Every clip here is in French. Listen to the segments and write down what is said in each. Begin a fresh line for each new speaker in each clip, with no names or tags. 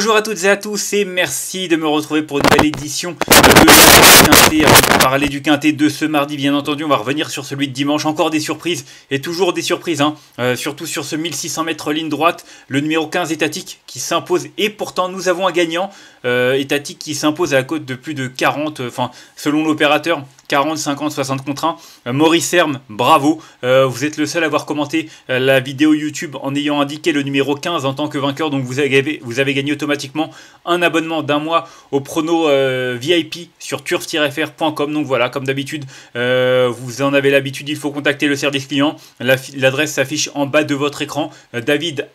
Bonjour à toutes et à tous et merci de me retrouver pour une nouvelle édition de Quintet. Euh, parler du Quintet de ce mardi, bien entendu, on va revenir sur celui de dimanche. Encore des surprises et toujours des surprises, hein. euh, surtout sur ce 1600 mètres ligne droite. Le numéro 15 étatique qui s'impose et pourtant nous avons un gagnant euh, étatique qui s'impose à la cote de plus de 40, enfin selon l'opérateur 40, 50, 60 contre 1. Euh, Maurice Herm, bravo. Euh, vous êtes le seul à avoir commenté euh, la vidéo YouTube en ayant indiqué le numéro 15 en tant que vainqueur. Donc vous avez, gagné automatiquement un abonnement d'un mois au prono VIP sur turf-fr.com. Donc voilà, comme d'habitude, vous en avez l'habitude, il faut contacter le service client. L'adresse s'affiche en bas de votre écran. David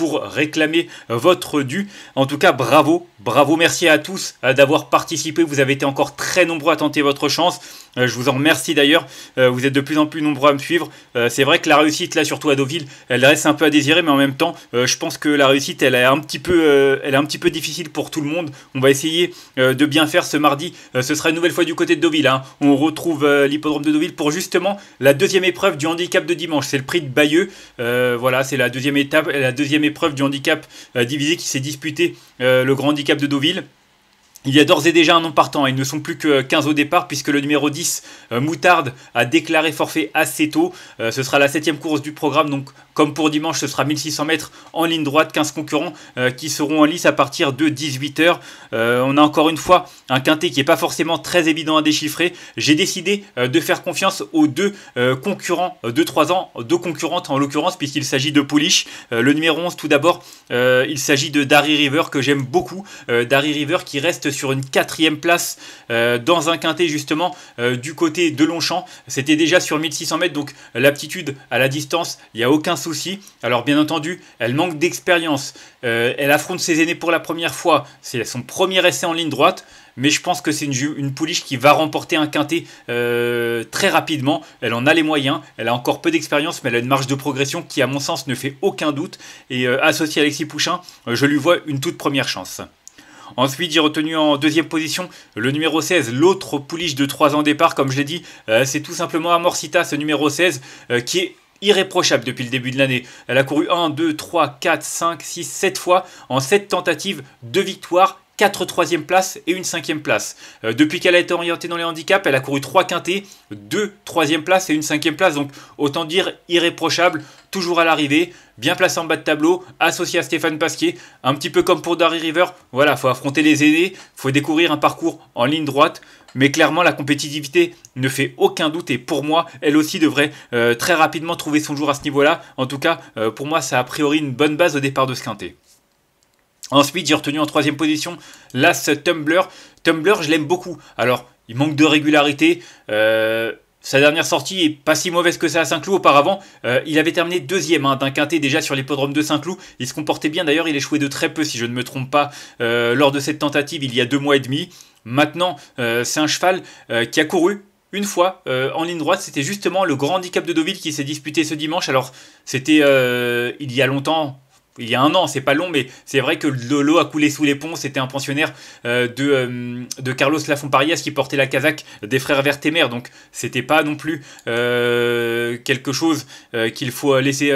pour réclamer votre dû. En tout cas, bravo, bravo, merci à tous euh, d'avoir participé. Vous avez été encore très nombreux à tenter votre chance. Euh, je vous en remercie d'ailleurs. Euh, vous êtes de plus en plus nombreux à me suivre. C'est vrai que la réussite, là, surtout à Deauville, elle reste un peu à désirer, mais en même temps, je pense que la réussite, elle est un petit peu, elle est un petit peu difficile pour tout le monde. On va essayer de bien faire ce mardi. Ce sera une nouvelle fois du côté de Deauville. Hein. On retrouve l'hippodrome de Deauville pour justement la deuxième épreuve du handicap de dimanche. C'est le prix de Bayeux. voilà, c'est la deuxième étape, la deuxième épreuve Épreuve du handicap euh, divisé qui s'est disputé euh, le grand handicap de Deauville. Il y a d'ores et déjà un nom partant, ils ne sont plus que 15 au départ puisque le numéro 10, euh, Moutarde, a déclaré forfait assez tôt. Euh, ce sera la septième course du programme, donc comme pour dimanche, ce sera 1600 mètres en ligne droite, 15 concurrents euh, qui seront en lice à partir de 18h. on a encore une fois un quintet qui n'est pas forcément très évident à déchiffrer. J'ai décidé de faire confiance aux deux concurrents de 3 ans, deux concurrentes en l'occurrence puisqu'il s'agit de Polish, le numéro 11 tout d'abord, euh, il s'agit de Darry River que j'aime beaucoup. Euh, Darry River qui reste sur une quatrième place euh, dans un quintet justement du côté de Longchamp. C'était déjà sur 1600 mètres donc l'aptitude à la distance, il n'y a aucun souci. Alors bien entendu, elle manque d'expérience. elle affronte ses aînés pour la première fois. C'est son premier essai en ligne droite mais je pense que c'est une, une pouliche qui va remporter un quintet euh, très rapidement. Elle en a les moyens, elle a encore peu d'expérience, mais elle a une marge de progression qui, à mon sens, ne fait aucun doute. Et euh, associé à Alexis Pouchin, euh, je lui vois une toute première chance. Ensuite, j'ai retenu en deuxième position le numéro 16, l'autre pouliche de 3 ans départ, comme je l'ai dit. c'est tout simplement Amorcita, ce numéro 16, qui est irréprochable depuis le début de l'année. Elle a couru 1, 2, 3, 4, 5, 6, 7 fois en 7 tentatives, 2 victoires 4 troisième place et une cinquième place. Euh, depuis qu'elle a été orientée dans les handicaps, elle a couru trois quintés, deux troisième place et une cinquième place. Donc autant dire irréprochable, toujours à l'arrivée, bien placée en bas de tableau, associée à Stéphane Pasquier, un petit peu comme pour Darry River. Voilà, faut affronter les aînés, faut découvrir un parcours en ligne droite. Mais clairement, la compétitivité ne fait aucun doute et pour moi, elle aussi devrait euh, très rapidement trouver son jour à ce niveau-là. En tout cas, euh, pour moi, ça a priori une bonne base au départ de ce quinté. Ensuite, j'ai retenu en troisième position l'As Tumblr. Tumblr, je l'aime beaucoup. Alors, il manque de régularité. Euh, sa dernière sortie est pas si mauvaise que ça à Saint-Cloud auparavant. Euh, il avait terminé deuxième hein, d'un quintet déjà sur l'hippodrome de Saint-Cloud. Il se comportait bien d'ailleurs, il échouait de très peu si je ne me trompe pas euh, lors de cette tentative il y a deux mois et demi. Maintenant, c'est un cheval qui a couru une fois en ligne droite, c'était justement le grand handicap de Deauville qui s'est disputé ce dimanche. Alors, c'était il y a longtemps, il y a un an, c'est pas long, mais c'est vrai que l'eau a coulé sous les ponts. C'était un pensionnaire euh, de, euh, de Carlos Lafonparias qui portait la casaque des frères Vertemer. Donc c'était pas non plus euh, quelque chose qu'il faut laisser,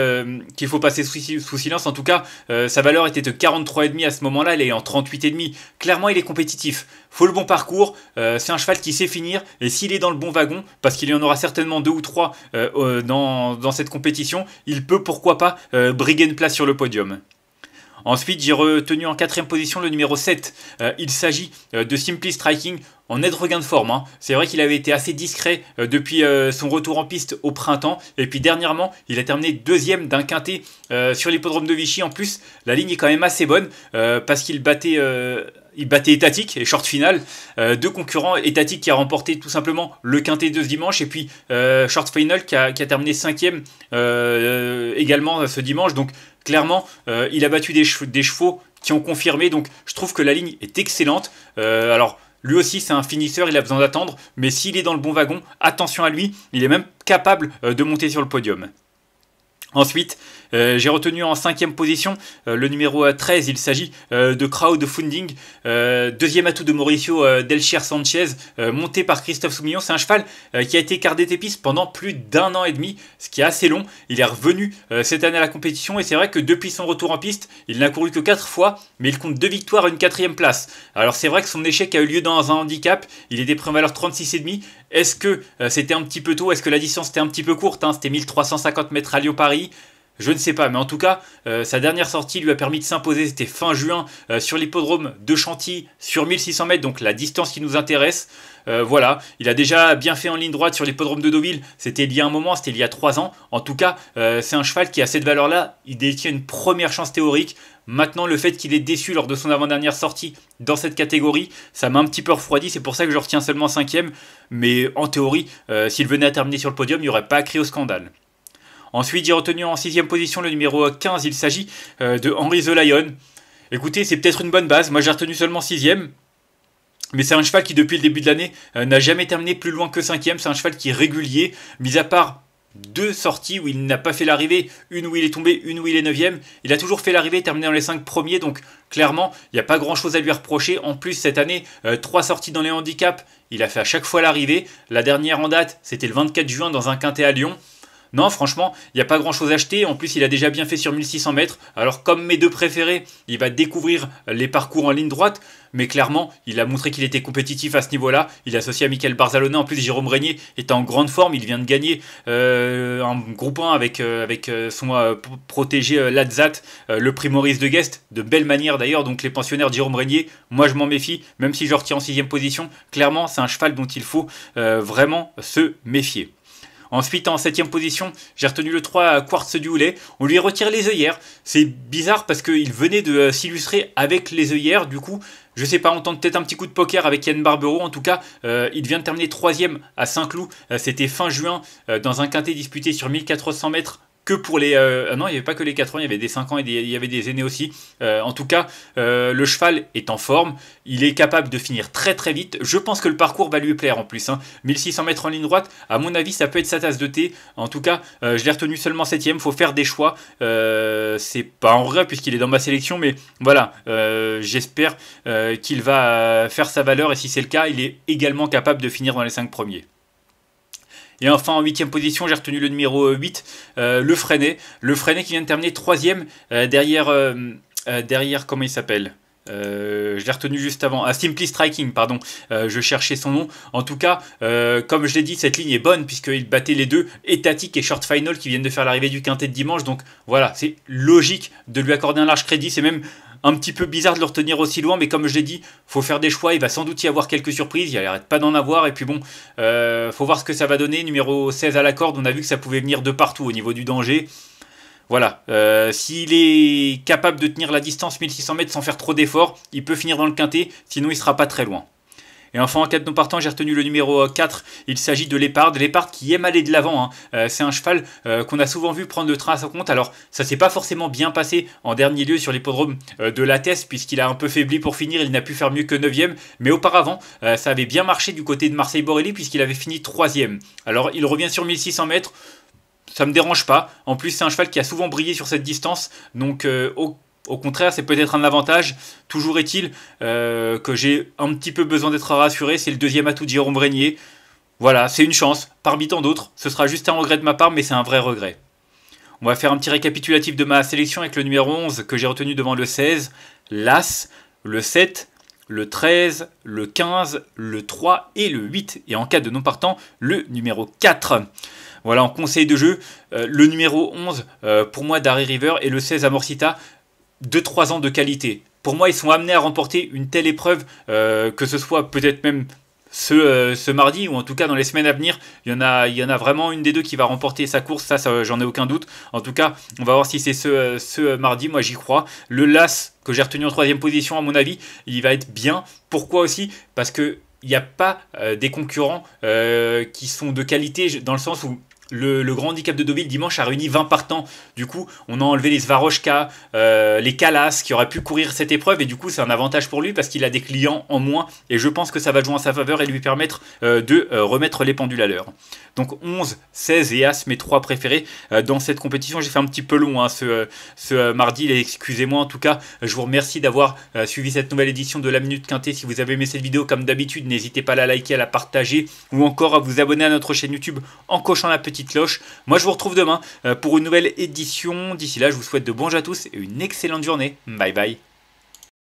qu'il faut passer sous, silence. En tout cas, sa valeur était de 43,5 à ce moment-là. Elle est en 38,5. Clairement, il est compétitif. Faut le bon parcours. c'est un cheval qui sait finir. Et s'il est dans le bon wagon, parce qu'il y en aura certainement deux ou trois dans, dans, cette compétition, il peut pourquoi pas briguer une place sur le podium. Ensuite, j'ai retenu en quatrième position le numéro 7. Euh, il s'agit euh, de Simply Striking en aide regain de forme. Hein. C'est vrai qu'il avait été assez discret euh, depuis son retour en piste au printemps. Et puis dernièrement, il a terminé deuxième d'un quintet sur l'hippodrome de Vichy. En plus, la ligne est quand même assez bonne parce qu'il battait il battait Étatique et short final. deux concurrents, Étatique qui a remporté tout simplement le quintet de ce dimanche et puis short final qui a, terminé cinquième également ce dimanche. Donc clairement, euh, il a battu des, chevaux qui ont confirmé. Donc, je trouve que la ligne est excellente. Euh, alors, lui aussi, c'est un finisseur, il a besoin d'attendre. Mais s'il est dans le bon wagon, attention à lui. Il est même capable euh, de monter sur le podium. Ensuite, euh, j'ai retenu en cinquième position euh, le numéro 13, euh, il s'agit de Crowdfunding, deuxième atout de Mauricio Delcher Sanchez, monté par Christophe Soumillon. C'est un cheval qui a été pistes pendant plus d'un an et demi, ce qui est assez long. Il est revenu cette année à la compétition et c'est vrai que depuis son retour en piste, il n'a couru que 4 fois, mais il compte 2 victoires et une quatrième place. Alors c'est vrai que son échec a eu lieu dans un handicap, il était pris en valeur 36,5. Est-ce que c'était un petit peu tôt Est-ce que la distance était un petit peu courte hein? C'était 1350 mètres à Lyon-Paris. Je ne sais pas, mais en tout cas, euh, sa dernière sortie lui a permis de s'imposer, c'était fin juin, euh, sur l'hippodrome de Chantilly, sur 1600 mètres, donc la distance qui nous intéresse. Euh, voilà, il a déjà bien fait en ligne droite sur l'hippodrome de Deauville, c'était il y a un moment, c'était il y a trois ans. En tout cas, c'est un cheval qui a cette valeur-là, il détient une première chance théorique. Maintenant, le fait qu'il ait déçu lors de son avant-dernière sortie dans cette catégorie, ça m'a un petit peu refroidi, c'est pour ça que je retiens seulement cinquième. Mais en théorie, s'il venait à terminer sur le podium, il n'y aurait pas à crier au scandale. Ensuite, j'ai retenu en sixième position le numéro 15, il s'agit euh, de Henry The Lion. Écoutez, c'est peut-être une bonne base, moi j'ai retenu seulement 6 sixième. Mais c'est un cheval qui, depuis le début de l'année, euh, n'a jamais terminé plus loin que 5 cinquième. C'est un cheval qui est régulier, mis à part deux sorties où il n'a pas fait l'arrivée, une où il est tombé, une où il est 9 neuvième. Il a toujours fait l'arrivée, terminé dans les cinq premiers, donc clairement, il n'y a pas grand-chose à lui reprocher. En plus, cette année, euh, trois sorties dans les handicaps, il a fait à chaque fois l'arrivée. La dernière en date, c'était le 24 juin dans un quintet à Lyon. Non, franchement, il n'y a pas grand chose à acheter. En plus, il a déjà bien fait sur 1600 mètres. Alors, comme mes deux préférés, il va découvrir les parcours en ligne droite. Mais clairement, il a montré qu'il était compétitif à ce niveau-là. Il est associé à Michael Barzalona. En plus, Jérôme Régnier est en grande forme. Il vient de gagner euh, en un groupe 1 avec, euh, euh, son protégé Lazat le prix Maurice de Guest. De belle manière d'ailleurs. Donc, les pensionnaires de Jérôme Régnier, moi je m'en méfie. Même si je retiens en 6 position, clairement, c'est un cheval dont il faut vraiment se méfier. Ensuite, en 7 position, j'ai retenu le 3 euh, Quartz du Houlet. On lui retire les œillères. C'est bizarre parce qu'il venait de euh, s'illustrer avec les œillères. Du coup, je sais pas, on tente peut-être un petit coup de poker avec Yann Barbero. En tout cas, euh, il vient de terminer troisième à Saint-Cloud. C'était fin juin dans un quintet disputé sur 1400 mètres que pour les. Euh, ah non, il n'y avait pas que les 4 ans, il y avait des 5 ans et il y avait des aînés aussi. Euh, en tout cas, euh, le cheval est en forme. Il est capable de finir très très vite. Je pense que le parcours va lui plaire en plus. 1600 hein. mètres en ligne droite, à mon avis, ça peut être sa tasse de thé. En tout cas, je l'ai retenu seulement 7ème. faut faire des choix. C'est pas en vrai puisqu'il est dans ma sélection, mais voilà. J'espère qu'il va faire sa valeur et si c'est le cas, il est également capable de finir dans les 5 premiers. Et enfin, en huitième position, j'ai retenu le numéro 8, euh, euh, Le Freinet. Le Freinet qui vient de terminer troisième euh, derrière, derrière, comment il s'appelle je retenu juste avant. Ah, Simply Striking, pardon. je cherchais son nom. En tout cas, comme je l'ai dit, cette ligne est bonne puisqu'il battait les deux, étatiques et Short Final, qui viennent de faire l'arrivée du quintet de dimanche. Donc voilà, c'est logique de lui accorder un large crédit. C'est même un petit peu bizarre de le retenir aussi loin, mais comme je l'ai dit, faut faire des choix. Il va sans doute y avoir quelques surprises. Il n'arrête pas d'en avoir. Et puis bon, euh, faut voir ce que ça va donner. Numéro 16 à la corde, on a vu que ça pouvait venir de partout au niveau du danger. Voilà, euh, s'il est capable de tenir la distance 1600 mètres sans faire trop d'efforts, il peut finir dans le quintet, sinon il ne sera pas très loin. Et enfin, en de non partant, j'ai retenu le numéro 4. Euh, il s'agit de Lépard. Lépard qui aime aller de l'avant. Hein. Euh, c'est un cheval euh, qu'on a souvent vu prendre le train à son compte. Alors, ça s'est pas forcément bien passé en dernier lieu sur l'hippodrome de la puisqu'il a un peu faibli pour finir. Il n'a pu faire mieux que 9ème. Mais auparavant, ça avait bien marché du côté de Marseille-Borelli, puisqu'il avait fini 3ème. Alors, il revient sur 1600 mètres ça me dérange pas. En plus, c'est un cheval qui a souvent brillé sur cette distance, donc aucun. Au contraire, c'est peut-être un avantage. Toujours est-il euh, que j'ai un petit peu besoin d'être rassuré. C'est le deuxième atout de Jérôme Régnier. Voilà, c'est une chance. Parmi tant d'autres, ce sera juste un regret de ma part, mais c'est un vrai regret. On va faire un petit récapitulatif de ma sélection avec le numéro 11 que j'ai retenu devant le 16, l'As, le 7, le 13, le 15, le 3 et le 8. Et en cas de non partant, le numéro 4. Voilà, en conseil de jeu, euh, le numéro 11 euh, pour moi d'Harry River et le 16 Amorcita 2-3 ans de qualité. Pour moi, ils sont amenés à remporter une telle épreuve, euh, que ce soit peut-être même euh, ce, mardi, ou en tout cas dans les semaines à venir, il y, en a, il y en a vraiment une des deux qui va remporter sa course, ça, j'en ai aucun doute. En tout cas, on va voir si c'est ce, mardi, moi j'y crois. Le LAS que j'ai retenu en troisième position, à mon avis, il va être bien. Pourquoi aussi Parce que il n'y a pas euh, des concurrents qui sont de qualité dans le sens où le, grand handicap de Deauville dimanche a réuni 20 partants. Du coup, on a enlevé les Svarochka, euh, les Kalas qui auraient pu courir cette épreuve. Et du coup, c'est un avantage pour lui parce qu'il a des clients en moins. Et je pense que ça va jouer en sa faveur et lui permettre euh, de euh, remettre les pendules à l'heure. Donc 11, 16 et As, mes trois préférés dans cette compétition. J'ai fait un petit peu long hein, ce, ce mardi. Excusez-moi en tout cas. Je vous remercie d'avoir suivi cette nouvelle édition de La Minute Quintée. Si vous avez aimé cette vidéo, comme d'habitude, n'hésitez pas à la liker, à la partager ou encore à vous abonner à notre chaîne YouTube en cochant la petite petite cloche. Moi, je vous retrouve demain euh, pour une nouvelle édition. D'ici là, je vous souhaite de bons jours à tous et une excellente journée. Bye bye.